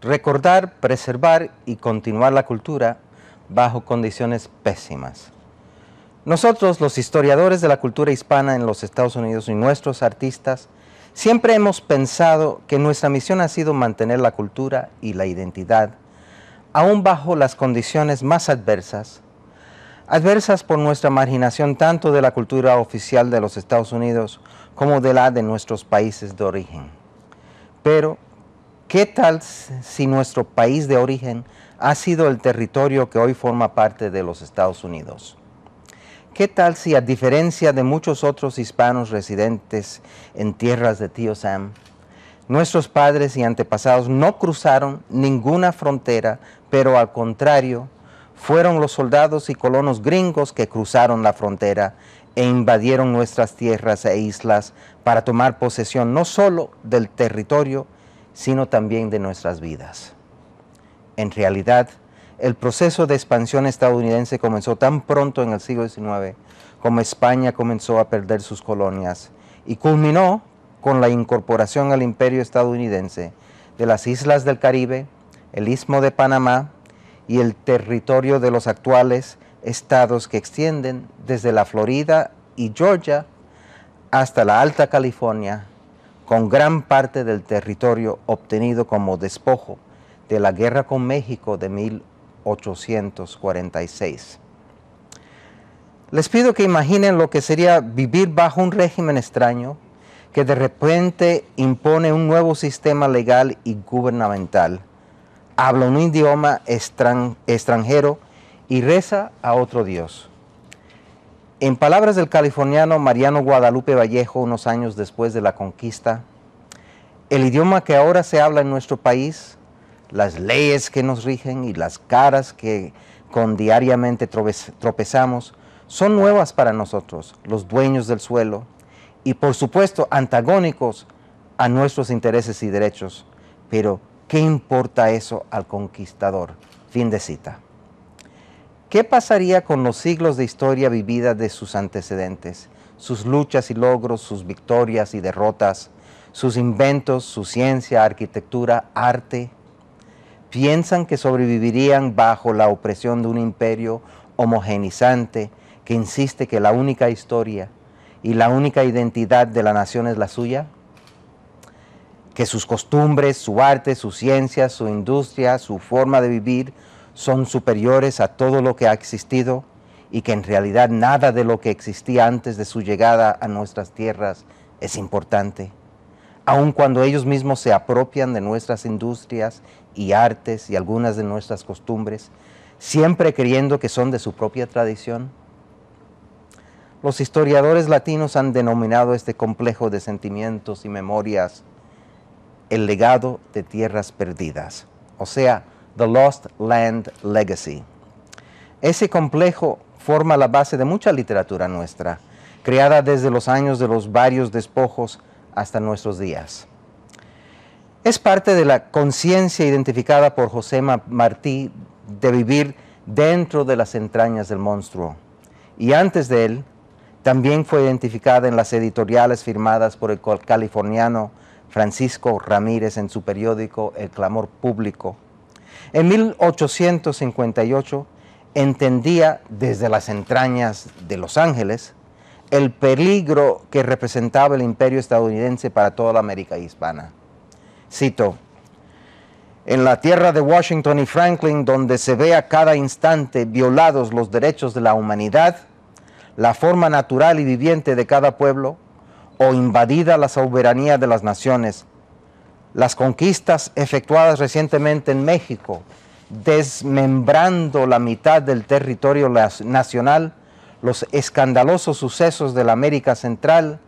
Recordar, preservar y continuar la cultura bajo condiciones pésimas. Nosotros, los historiadores de la cultura hispana en los Estados Unidos y nuestros artistas, siempre hemos pensado que nuestra misión ha sido mantener la cultura y la identidad, aún bajo las condiciones más adversas, adversas por nuestra marginación tanto de la cultura oficial de los Estados Unidos como de la de nuestros países de origen. Pero ¿Qué tal si nuestro país de origen ha sido el territorio que hoy forma parte de los Estados Unidos? ¿Qué tal si, a diferencia de muchos otros hispanos residentes en tierras de Tío Sam, nuestros padres y antepasados no cruzaron ninguna frontera, pero al contrario, fueron los soldados y colonos gringos que cruzaron la frontera e invadieron nuestras tierras e islas para tomar posesión no solo del territorio, sino también de nuestras vidas. En realidad, el proceso de expansión estadounidense comenzó tan pronto en el siglo XIX como España comenzó a perder sus colonias y culminó con la incorporación al imperio estadounidense de las islas del Caribe, el istmo de Panamá y el territorio de los actuales estados que extienden desde la Florida y Georgia hasta la Alta California con gran parte del territorio obtenido como despojo de la guerra con México de 1846. Les pido que imaginen lo que sería vivir bajo un régimen extraño que de repente impone un nuevo sistema legal y gubernamental, habla un idioma extranjero y reza a otro Dios. En palabras del californiano Mariano Guadalupe Vallejo, unos años después de la conquista, el idioma que ahora se habla en nuestro país, las leyes que nos rigen y las caras que con diariamente tropezamos, son nuevas para nosotros, los dueños del suelo, y por supuesto antagónicos a nuestros intereses y derechos. Pero, ¿qué importa eso al conquistador? Fin de cita. ¿Qué pasaría con los siglos de historia vivida de sus antecedentes? Sus luchas y logros, sus victorias y derrotas, sus inventos, su ciencia, arquitectura, arte. Piensan que sobrevivirían bajo la opresión de un imperio homogenizante que insiste que la única historia y la única identidad de la nación es la suya? que sus costumbres, su arte, su ciencia, su industria, su forma de vivir, son superiores a todo lo que ha existido y que en realidad nada de lo que existía antes de su llegada a nuestras tierras es importante, aun cuando ellos mismos se apropian de nuestras industrias y artes y algunas de nuestras costumbres, siempre creyendo que son de su propia tradición. Los historiadores latinos han denominado este complejo de sentimientos y memorias el legado de tierras perdidas, o sea, The Lost Land Legacy. Ese complejo forma la base de mucha literatura nuestra, creada desde los años de los varios despojos hasta nuestros días. Es parte de la conciencia identificada por José Martí de vivir dentro de las entrañas del monstruo. Y antes de él, también fue identificada en las editoriales firmadas por el californiano Francisco Ramírez en su periódico El Clamor Público en 1858 entendía desde las entrañas de Los Ángeles el peligro que representaba el imperio estadounidense para toda la América hispana. Cito, en la tierra de Washington y Franklin, donde se ve a cada instante violados los derechos de la humanidad, la forma natural y viviente de cada pueblo, o invadida la soberanía de las naciones, las conquistas efectuadas recientemente en México, desmembrando la mitad del territorio nacional, los escandalosos sucesos de la América Central,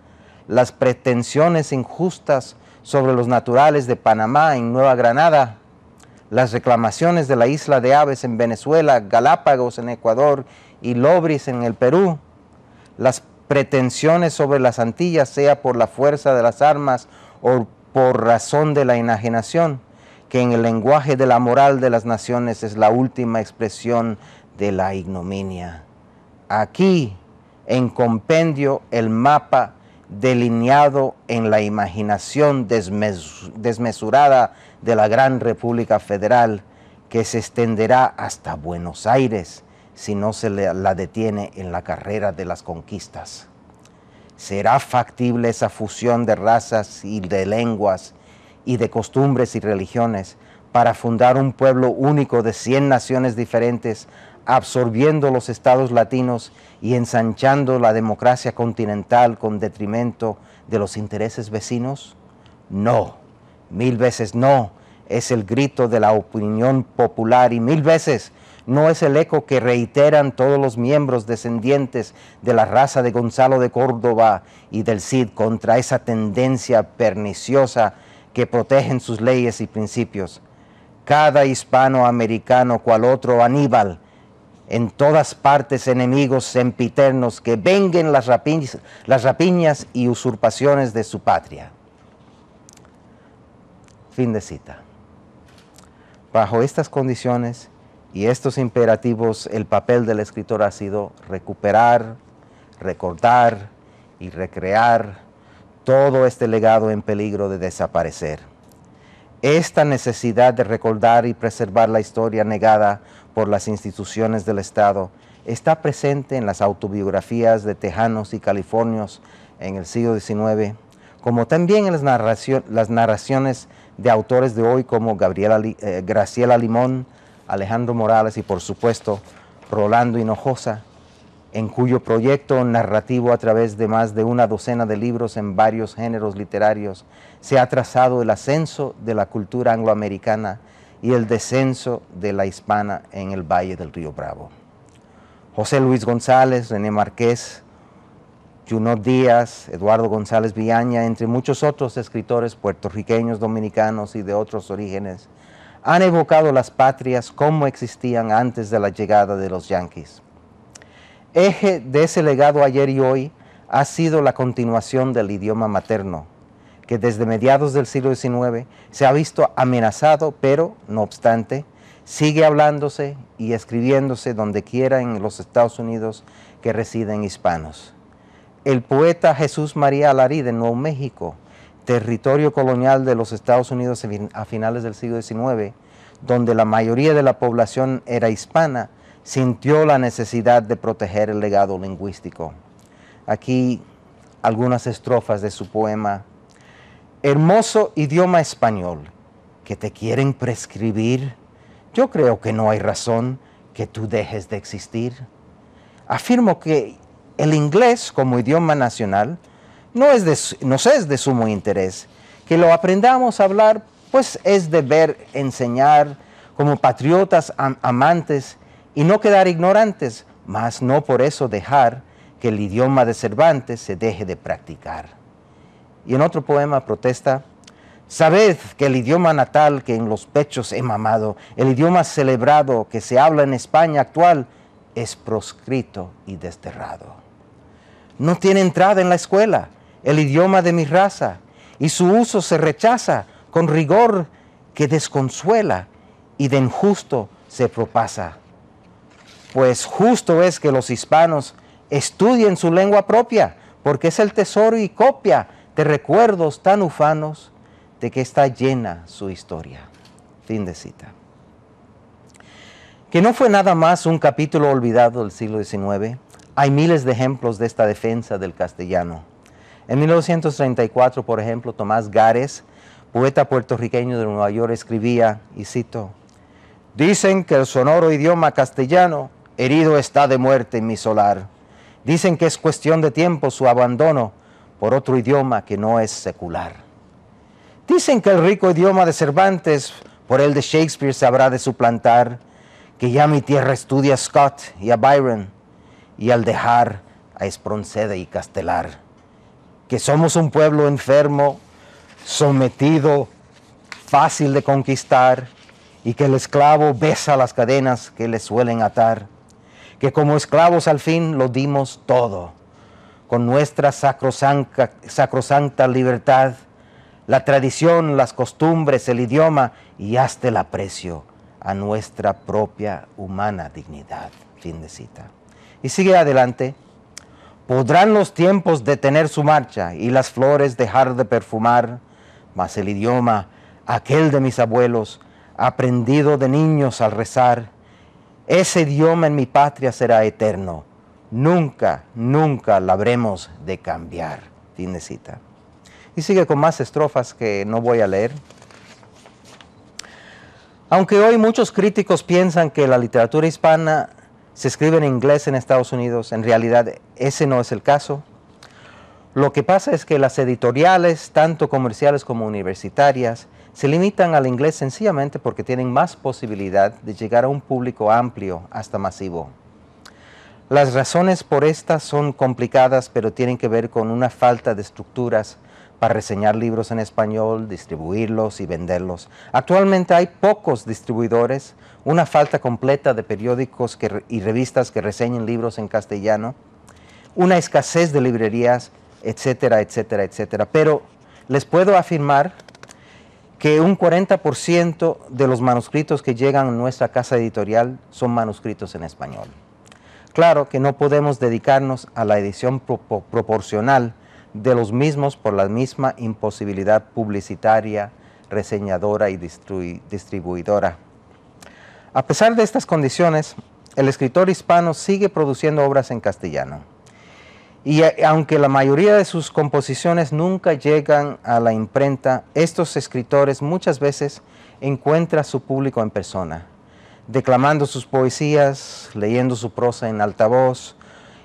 las pretensiones injustas sobre los naturales de Panamá en Nueva Granada, las reclamaciones de la isla de aves en Venezuela, Galápagos en Ecuador y Lobris en el Perú, las pretensiones sobre las Antillas, sea por la fuerza de las armas o por razón de la enajenación, que en el lenguaje de la moral de las naciones es la última expresión de la ignominia. Aquí, en compendio, el mapa delineado en la imaginación desmesurada de la gran República Federal, que se extenderá hasta Buenos Aires si no se la detiene en la carrera de las conquistas. ¿Será factible esa fusión de razas y de lenguas y de costumbres y religiones para fundar un pueblo único de 100 naciones diferentes, absorbiendo los estados latinos y ensanchando la democracia continental con detrimento de los intereses vecinos? No, mil veces no, es el grito de la opinión popular y mil veces no es el eco que reiteran todos los miembros descendientes de la raza de Gonzalo de Córdoba y del Cid contra esa tendencia perniciosa que protegen sus leyes y principios. Cada hispano americano cual otro Aníbal, en todas partes enemigos sempiternos que venguen las, las rapiñas y usurpaciones de su patria. Fin de cita. Bajo estas condiciones, y estos imperativos, el papel del escritor ha sido recuperar, recordar y recrear todo este legado en peligro de desaparecer. Esta necesidad de recordar y preservar la historia negada por las instituciones del Estado está presente en las autobiografías de tejanos y californios en el siglo XIX, como también en las, narraciones de autores de hoy como eh, Graciela Limón, Alejandro Morales y por supuesto Rolando Hinojosa, en cuyo proyecto narrativo a través de más de una docena de libros en varios géneros literarios se ha trazado el ascenso de la cultura angloamericana y el descenso de la hispana en el Valle del Río Bravo. José Luis González, René Marqués, Junot Díaz, Eduardo González Villaña, entre muchos otros escritores puertorriqueños, dominicanos y de otros orígenes, han evocado las patrias como existían antes de la llegada de los yanquis. Eje de ese legado ayer y hoy ha sido la continuación del idioma materno, que desde mediados del siglo XIX se ha visto amenazado, pero no obstante, sigue hablándose y escribiéndose donde quiera en los Estados Unidos que residen hispanos. El poeta Jesús María Alarí de Nuevo México territorio colonial de los Estados Unidos a finales del siglo XIX, donde la mayoría de la población era hispana, sintió la necesidad de proteger el legado lingüístico. Aquí algunas estrofas de su poema. Hermoso idioma español, que te quieren prescribir, yo creo que no hay razón que tú dejes de existir. Afirmo que el inglés como idioma nacional no es de, nos es de sumo interés. Que lo aprendamos a hablar, pues es deber enseñar como patriotas amantes y no quedar ignorantes, mas no por eso dejar que el idioma de Cervantes se deje de practicar. Y en otro poema protesta, Sabed que el idioma natal que en los pechos he mamado, el idioma celebrado que se habla en España actual, es proscrito y desterrado. No tiene entrada en la escuela, el idioma de mi raza, y su uso se rechaza con rigor que desconsuela y de injusto se propasa. Pues justo es que los hispanos estudien su lengua propia, porque es el tesoro y copia de recuerdos tan ufanos de que está llena su historia. Fin de cita. Que no fue nada más un capítulo olvidado del siglo XIX, hay miles de ejemplos de esta defensa del castellano en 1934, por ejemplo, Tomás Gares, poeta puertorriqueño de Nueva York, escribía, y cito, Dicen que el sonoro idioma castellano herido está de muerte en mi solar. Dicen que es cuestión de tiempo su abandono por otro idioma que no es secular. Dicen que el rico idioma de Cervantes por el de Shakespeare se habrá de suplantar, que ya mi tierra estudia a Scott y a Byron, y al dejar a Espronceda y Castelar que somos un pueblo enfermo, sometido, fácil de conquistar, y que el esclavo besa las cadenas que le suelen atar, que como esclavos al fin lo dimos todo, con nuestra sacrosanta, libertad, la tradición, las costumbres, el idioma y hasta el aprecio a nuestra propia humana dignidad. Fin de cita. Y sigue adelante Podrán los tiempos detener su marcha y las flores dejar de perfumar, mas el idioma, aquel de mis abuelos, aprendido de niños al rezar, ese idioma en mi patria será eterno. Nunca, nunca la habremos de cambiar. Fin Y sigue con más estrofas que no voy a leer. Aunque hoy muchos críticos piensan que la literatura hispana se escribe en inglés en Estados Unidos. En realidad ese no es el caso. Lo que pasa es que las editoriales, tanto comerciales como universitarias, se limitan al inglés sencillamente porque tienen más posibilidad de llegar a un público amplio hasta masivo. Las razones por estas son complicadas, pero tienen que ver con una falta de estructuras para reseñar libros en español, distribuirlos y venderlos. Actualmente hay pocos distribuidores, una falta completa de periódicos y revistas que reseñen libros en castellano, una escasez de librerías, etcétera, etcétera, etcétera. Pero les puedo afirmar que un 40% de los manuscritos que llegan a nuestra casa editorial son manuscritos en español. Claro que no podemos dedicarnos a la edición proporcional de los mismos por la misma imposibilidad publicitaria, reseñadora y distribuidora. A pesar de estas condiciones, el escritor hispano sigue produciendo obras en castellano. Y aunque la mayoría de sus composiciones nunca llegan a la imprenta, estos escritores muchas veces encuentran a su público en persona, declamando sus poesías, leyendo su prosa en altavoz,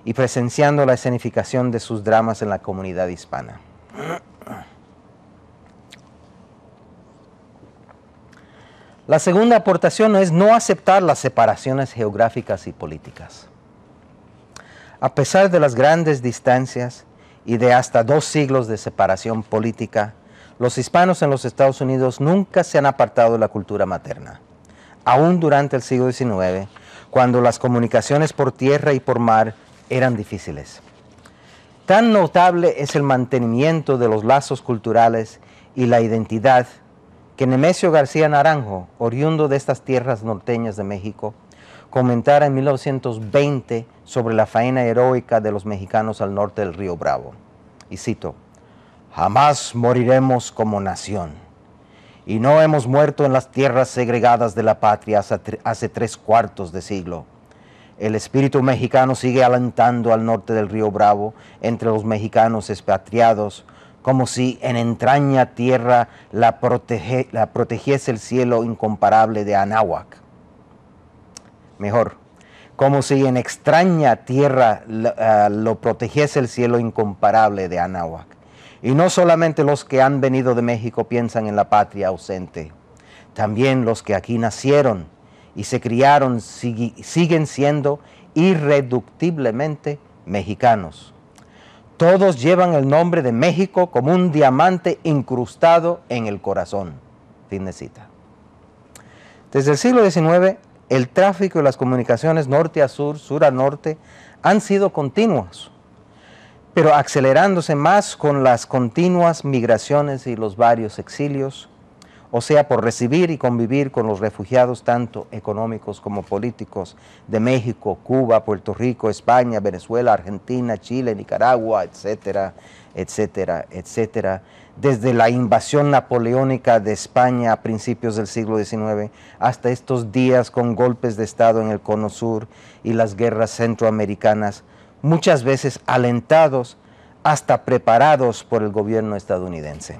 y presenciando la escenificación de sus dramas en la comunidad hispana. La segunda aportación es no aceptar las separaciones geográficas y políticas. A pesar de las grandes distancias y de hasta dos siglos de separación política, los hispanos en los Estados Unidos nunca se han apartado de la cultura materna. Aún durante el siglo XIX, cuando las comunicaciones por tierra y por mar eran difíciles. Tan notable es el mantenimiento de los lazos culturales y la identidad que Nemesio García Naranjo, oriundo de estas tierras norteñas de México, comentara en 1920 sobre la faena heroica de los mexicanos al norte del río Bravo. Y cito, jamás moriremos como nación. Y no hemos muerto en las tierras segregadas de la patria hace, hace tres cuartos de siglo el espíritu mexicano sigue alentando al norte del río Bravo entre los mexicanos expatriados, como si en entraña tierra la, protegiese el cielo incomparable de Anáhuac. Mejor, como si en extraña tierra ah, lo protegiese el cielo incomparable de Anáhuac. Y no solamente los que han venido de México piensan en la patria ausente, también los que aquí nacieron y se criaron, siguen siendo irreductiblemente mexicanos. Todos llevan el nombre de México como un diamante incrustado en el corazón. Fin de cita. Desde el siglo XIX, el tráfico y las comunicaciones norte a sur, sur a norte, han sido continuos, pero acelerándose más con las continuas migraciones y los varios exilios, o sea, por recibir y convivir con los refugiados tanto económicos como políticos de México, Cuba, Puerto Rico, España, Venezuela, Argentina, Chile, Nicaragua, etcétera, etcétera, etcétera. Desde la invasión napoleónica de España a principios del siglo XIX hasta estos días con golpes de Estado en el Cono Sur y las guerras centroamericanas, muchas veces alentados hasta preparados por el gobierno estadounidense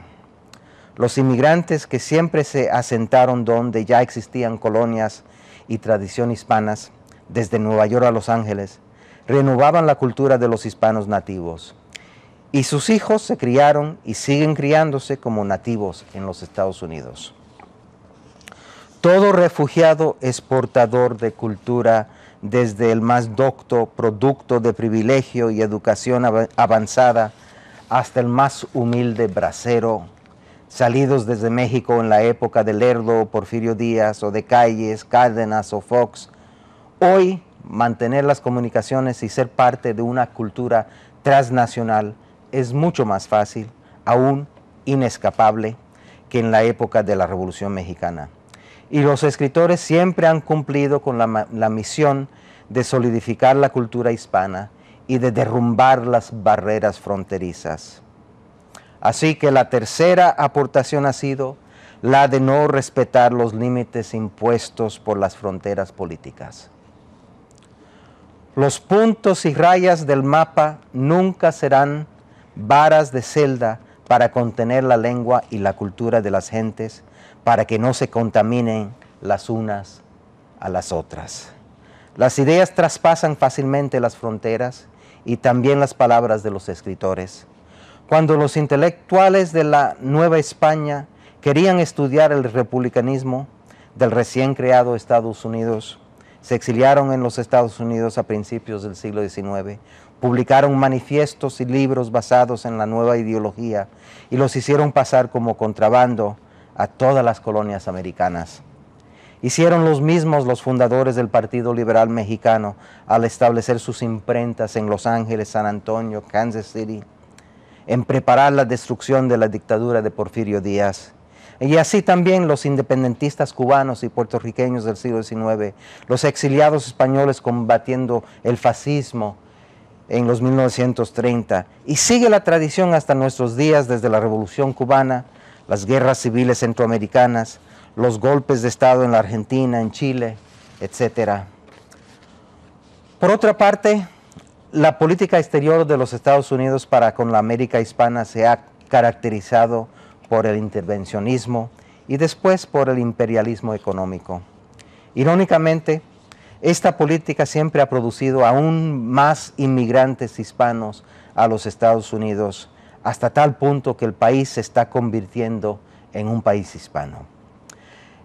los inmigrantes que siempre se asentaron donde ya existían colonias y tradición hispanas, desde Nueva York a Los Ángeles, renovaban la cultura de los hispanos nativos. Y sus hijos se criaron y siguen criándose como nativos en los Estados Unidos. Todo refugiado es portador de cultura desde el más docto, producto de privilegio y educación avanzada, hasta el más humilde brasero salidos desde México en la época de Lerdo, Porfirio Díaz o de Calles, Cárdenas o Fox, hoy mantener las comunicaciones y ser parte de una cultura transnacional es mucho más fácil, aún inescapable, que en la época de la Revolución Mexicana. Y los escritores siempre han cumplido con la, la misión de solidificar la cultura hispana y de derrumbar las barreras fronterizas. Así que la tercera aportación ha sido la de no respetar los límites impuestos por las fronteras políticas. Los puntos y rayas del mapa nunca serán varas de celda para contener la lengua y la cultura de las gentes, para que no se contaminen las unas a las otras. Las ideas traspasan fácilmente las fronteras y también las palabras de los escritores. Cuando los intelectuales de la Nueva España querían estudiar el republicanismo del recién creado Estados Unidos, se exiliaron en los Estados Unidos a principios del siglo XIX, publicaron manifiestos y libros basados en la nueva ideología y los hicieron pasar como contrabando a todas las colonias americanas. Hicieron los mismos los fundadores del Partido Liberal Mexicano al establecer sus imprentas en Los Ángeles, San Antonio, Kansas City, en preparar la destrucción de la dictadura de Porfirio Díaz. Y así también los independentistas cubanos y puertorriqueños del siglo XIX, los exiliados españoles combatiendo el fascismo en los 1930. Y sigue la tradición hasta nuestros días desde la Revolución cubana, las guerras civiles centroamericanas, los golpes de Estado en la Argentina, en Chile, etc. Por otra parte, la política exterior de los Estados Unidos para con la América hispana se ha caracterizado por el intervencionismo y después por el imperialismo económico. Irónicamente, esta política siempre ha producido aún más inmigrantes hispanos a los Estados Unidos, hasta tal punto que el país se está convirtiendo en un país hispano.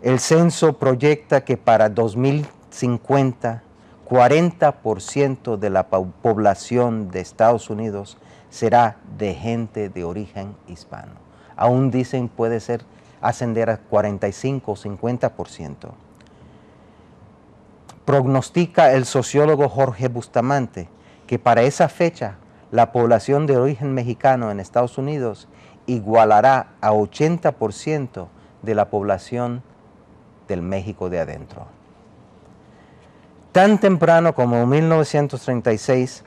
El censo proyecta que para 2050 40% de la población de Estados Unidos será de gente de origen hispano. Aún dicen puede ser ascender a 45 o 50%. Prognostica el sociólogo Jorge Bustamante que para esa fecha la población de origen mexicano en Estados Unidos igualará a 80% de la población del México de adentro. Tan temprano como en 1936,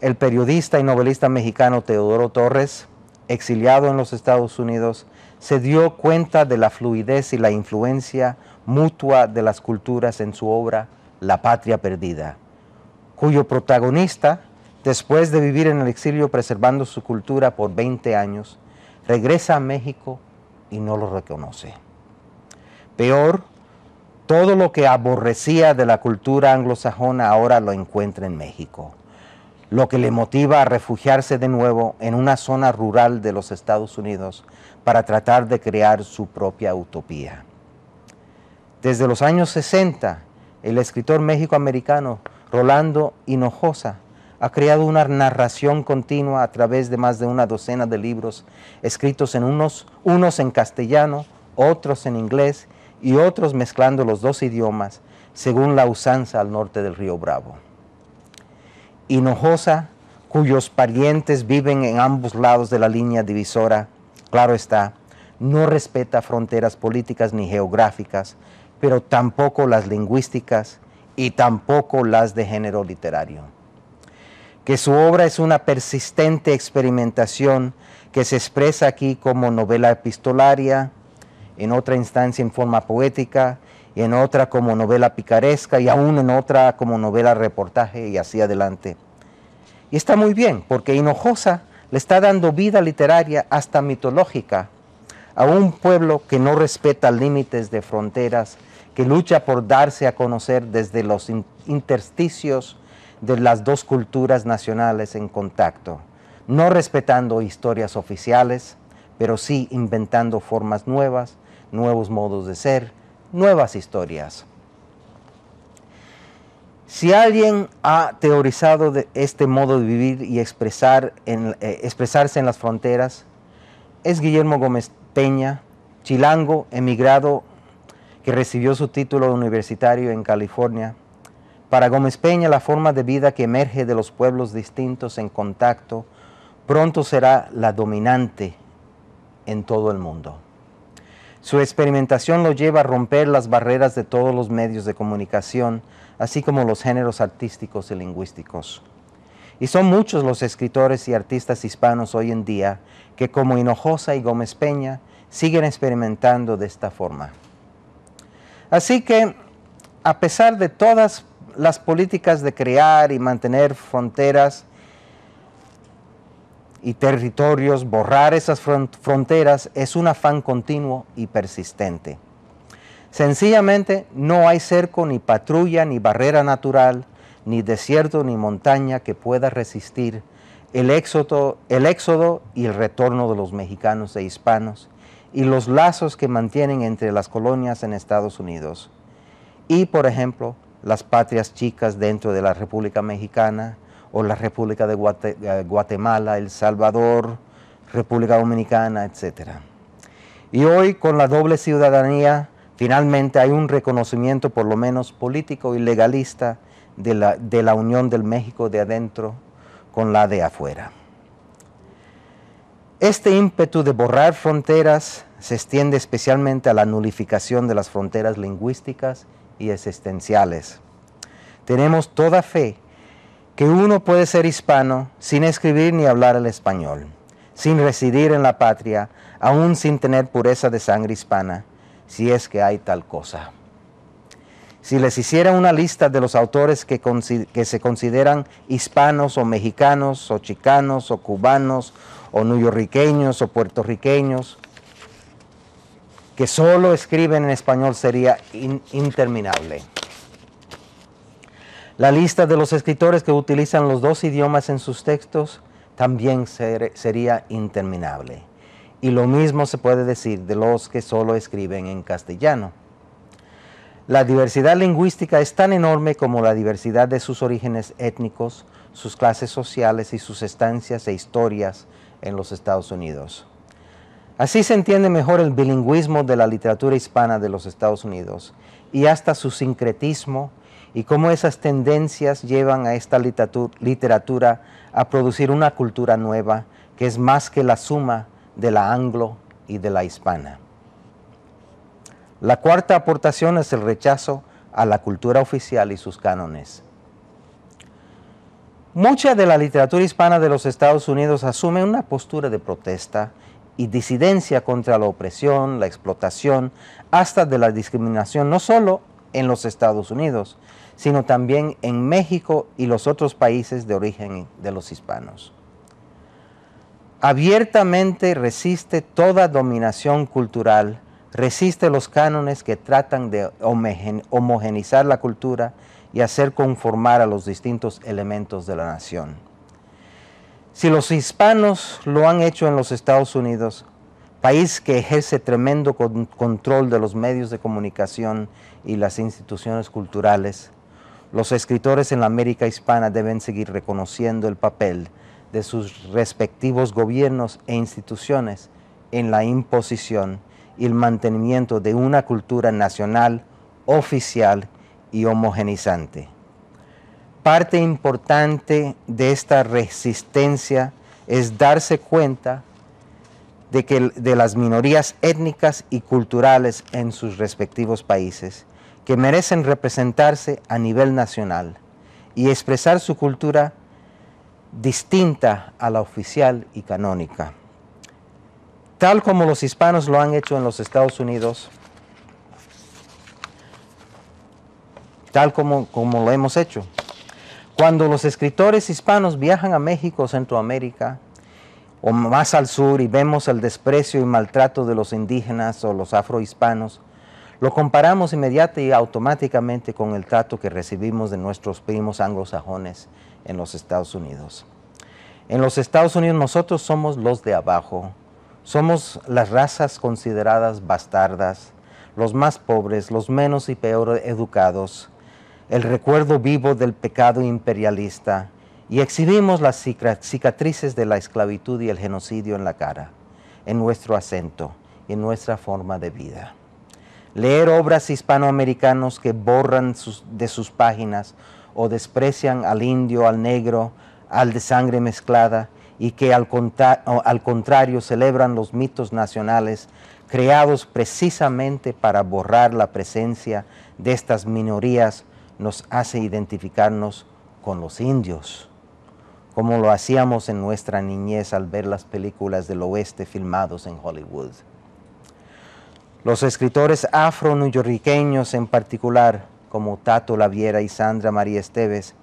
el periodista y novelista mexicano Teodoro Torres, exiliado en los Estados Unidos, se dio cuenta de la fluidez y la influencia mutua de las culturas en su obra La Patria Perdida, cuyo protagonista, después de vivir en el exilio preservando su cultura por 20 años, regresa a México y no lo reconoce. Peor, todo lo que aborrecía de la cultura anglosajona ahora lo encuentra en México, lo que le motiva a refugiarse de nuevo en una zona rural de los Estados Unidos para tratar de crear su propia utopía. Desde los años 60, el escritor méxico-americano Rolando Hinojosa ha creado una narración continua a través de más de una docena de libros escritos en unos, unos en castellano, otros en inglés y otros mezclando los dos idiomas según la usanza al norte del río Bravo. Hinojosa, cuyos parientes viven en ambos lados de la línea divisora, claro está, no respeta fronteras políticas ni geográficas, pero tampoco las lingüísticas y tampoco las de género literario. Que su obra es una persistente experimentación que se expresa aquí como novela epistolaria, en otra instancia en forma poética, en otra como novela picaresca y aún en otra como novela reportaje y así adelante. Y está muy bien, porque Hinojosa le está dando vida literaria hasta mitológica a un pueblo que no respeta límites de fronteras, que lucha por darse a conocer desde los intersticios de las dos culturas nacionales en contacto, no respetando historias oficiales, pero sí inventando formas nuevas nuevos modos de ser, nuevas historias. Si alguien ha teorizado de este modo de vivir y eh, expresarse en las fronteras, es Guillermo Gómez Peña, chilango, emigrado, que recibió su título universitario en California. Para Gómez Peña, la forma de vida que emerge de los pueblos distintos en contacto pronto será la dominante en todo el mundo. Su experimentación lo lleva a romper las barreras de todos los medios de comunicación, así como los géneros artísticos y lingüísticos. Y son muchos los escritores y artistas hispanos hoy en día que, como Hinojosa y Gómez Peña, siguen experimentando de esta forma. Así que, a pesar de todas las políticas de crear y mantener fronteras y territorios, borrar esas fronteras es un afán continuo y persistente. Sencillamente no hay cerco, ni patrulla, ni barrera natural, ni desierto, ni montaña que pueda resistir el éxodo, el éxodo y el retorno de los mexicanos e hispanos y los lazos que mantienen entre las colonias en Estados Unidos. Y, por ejemplo, las patrias chicas dentro de la República Mexicana, o la República de eh, Guatemala, El Salvador, República Dominicana, etc. Y hoy con la doble ciudadanía finalmente hay un reconocimiento por lo menos político y legalista de la, de la unión del México de adentro con la de afuera. Este ímpetu de borrar fronteras se extiende especialmente a la nulificación de las fronteras lingüísticas y existenciales. Tenemos toda fe que uno puede ser hispano sin escribir ni hablar el español, sin residir en la patria, aún sin tener pureza de sangre hispana, si es que hay tal cosa. Si les hiciera una lista de los autores que, se consideran hispanos o mexicanos o chicanos o cubanos o nuyorriqueños, o puertorriqueños, que solo escriben en español sería interminable. La lista de los escritores que utilizan los dos idiomas en sus textos también sería interminable. Y lo mismo se puede decir de los que solo escriben en castellano. La diversidad lingüística es tan enorme como la diversidad de sus orígenes étnicos, sus clases sociales y sus estancias e historias en los Estados Unidos. Así se entiende mejor el bilingüismo de la literatura hispana de los Estados Unidos y hasta su sincretismo y cómo esas tendencias llevan a esta literatura a producir una cultura nueva que es más que la suma de la anglo y de la hispana. La cuarta aportación es el rechazo a la cultura oficial y sus cánones. Mucha de la literatura hispana de los Estados Unidos asume una postura de protesta y disidencia contra la opresión, la explotación, hasta de la discriminación, no solo en los Estados Unidos, sino también en México y los otros países de origen de los hispanos. Abiertamente resiste toda dominación cultural, resiste los cánones que tratan de homogenizar la cultura y hacer conformar a los distintos elementos de la nación. Si los hispanos lo han hecho en los Estados Unidos, país que ejerce tremendo control de los medios de comunicación y las instituciones culturales, los escritores en la América hispana deben seguir reconociendo el papel de sus respectivos gobiernos e instituciones en la imposición y el mantenimiento de una cultura nacional, oficial y homogenizante. Parte importante de esta resistencia es darse cuenta de, que, de las minorías étnicas y culturales en sus respectivos países, que merecen representarse a nivel nacional y expresar su cultura distinta a la oficial y canónica. Tal como los hispanos lo han hecho en los Estados Unidos, tal como, como lo hemos hecho. Cuando los escritores hispanos viajan a México o Centroamérica, o más al sur y vemos el desprecio y maltrato de los indígenas o los afrohispanos, lo comparamos inmediatamente y automáticamente con el trato que recibimos de nuestros primos anglosajones en los Estados Unidos. En los Estados Unidos nosotros somos los de abajo, somos las razas consideradas bastardas, los más pobres, los menos y peor educados, el recuerdo vivo del pecado imperialista, y exhibimos las cicatrices de la esclavitud y el genocidio en la cara, en nuestro acento y en nuestra forma de vida. Leer obras hispanoamericanas que borran de sus páginas o desprecian al indio, al negro, al de sangre mezclada y que al contrario celebran los mitos nacionales creados precisamente para borrar la presencia de estas minorías nos hace identificarnos con los indios como lo hacíamos en nuestra niñez al ver las películas del oeste filmados en Hollywood. Los escritores afro nuyorriqueños en particular, como Tato Laviera y Sandra María Esteves,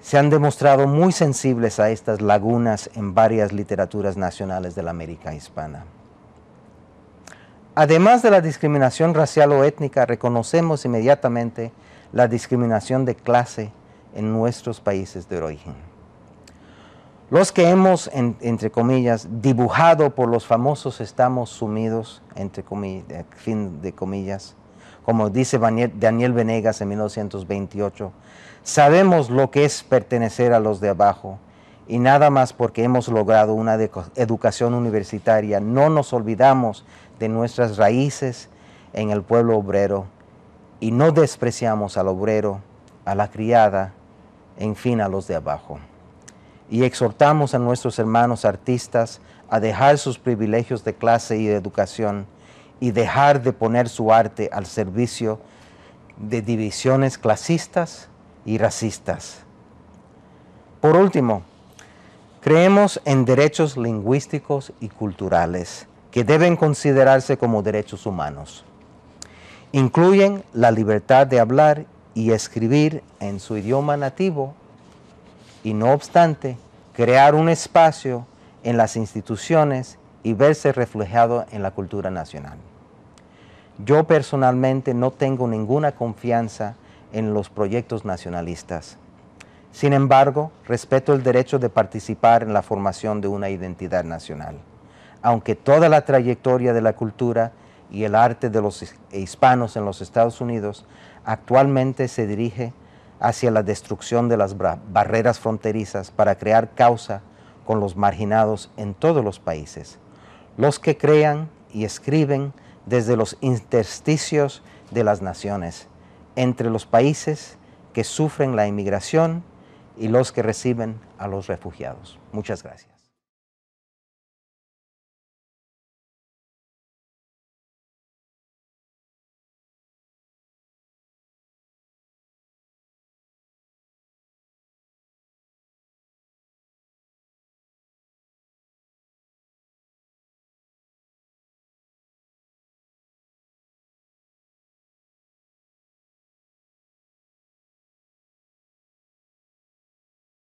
se han demostrado muy sensibles a estas lagunas en varias literaturas nacionales de la América hispana. Además de la discriminación racial o étnica, reconocemos inmediatamente la discriminación de clase en nuestros países de origen. Los que hemos, entre comillas, dibujado por los famosos estamos sumidos, entre comillas, eh, fin de comillas, como dice Daniel Venegas en 1928. Sabemos lo que es pertenecer a los de abajo y nada más porque hemos logrado una educación universitaria. No nos olvidamos de nuestras raíces en el pueblo obrero y no despreciamos al obrero, a la criada, en fin, a los de abajo y exhortamos a nuestros hermanos artistas a dejar sus privilegios de clase y de educación y dejar de poner su arte al servicio de divisiones clasistas y racistas. Por último, creemos en derechos lingüísticos y culturales que deben considerarse como derechos humanos. Incluyen la libertad de hablar y escribir en su idioma nativo y no obstante crear un espacio en las instituciones y verse reflejado en la cultura nacional. Yo personalmente no tengo ninguna confianza en los proyectos nacionalistas. Sin embargo, respeto el derecho de participar en la formación de una identidad nacional, aunque toda la trayectoria de la cultura y el arte de los hispanos en los Estados Unidos actualmente se dirige hacia la destrucción de las barreras fronterizas para crear causa con los marginados en todos los países, los que crean y escriben desde los intersticios de las naciones, entre los países que sufren la inmigración y los que reciben a los refugiados. Muchas gracias.